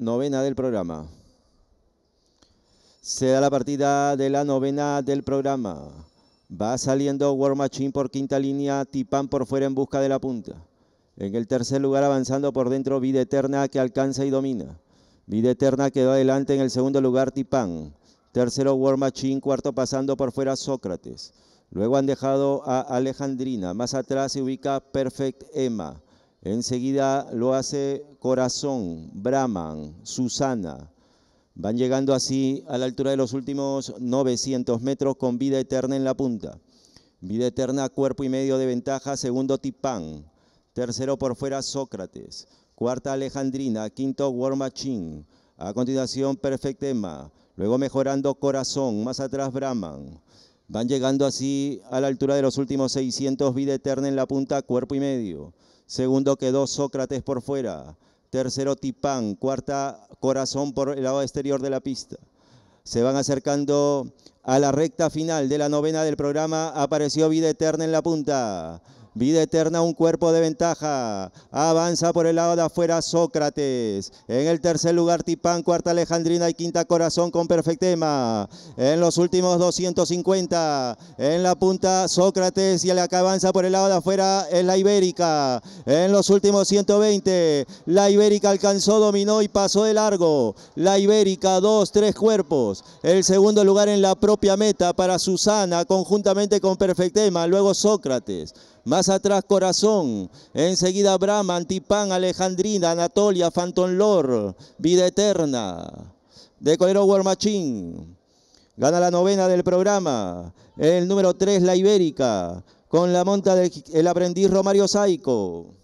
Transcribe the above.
novena del programa. Se da la partida de la novena del programa. Va saliendo War Machine por quinta línea, Tipán por fuera en busca de la punta. En el tercer lugar avanzando por dentro Vida Eterna que alcanza y domina. Vida Eterna quedó adelante en el segundo lugar Tipán. Tercero War Machine, cuarto pasando por fuera Sócrates. Luego han dejado a Alejandrina. Más atrás se ubica Perfect Emma. Enseguida lo hace Corazón, Brahman, Susana. Van llegando así a la altura de los últimos 900 metros con vida eterna en la punta. Vida eterna, cuerpo y medio de ventaja, segundo Tipán. Tercero por fuera Sócrates. Cuarta Alejandrina. Quinto War Machine. A continuación Emma, Luego mejorando Corazón. Más atrás Brahman. Van llegando así a la altura de los últimos 600, vida eterna en la punta, cuerpo y medio. Segundo quedó Sócrates por fuera. Tercero Tipán, cuarta Corazón por el lado exterior de la pista. Se van acercando a la recta final de la novena del programa. Apareció vida eterna en la punta. Vida eterna, un cuerpo de ventaja. Avanza por el lado de afuera Sócrates. En el tercer lugar Tipán, cuarta Alejandrina y quinta Corazón con Perfectema. En los últimos 250. En la punta Sócrates y la que avanza por el lado de afuera es la Ibérica. En los últimos 120. La Ibérica alcanzó, dominó y pasó de largo. La Ibérica, dos, tres cuerpos. El segundo lugar en la propia meta para Susana conjuntamente con Perfectema. Luego Sócrates. Más atrás Corazón, enseguida Brahma, Antipán, Alejandrina, Anatolia, Phantom Lord, Vida Eterna. De Colero War Machine. Gana la novena del programa. El número 3, La Ibérica. Con la monta del aprendiz Romario Saico.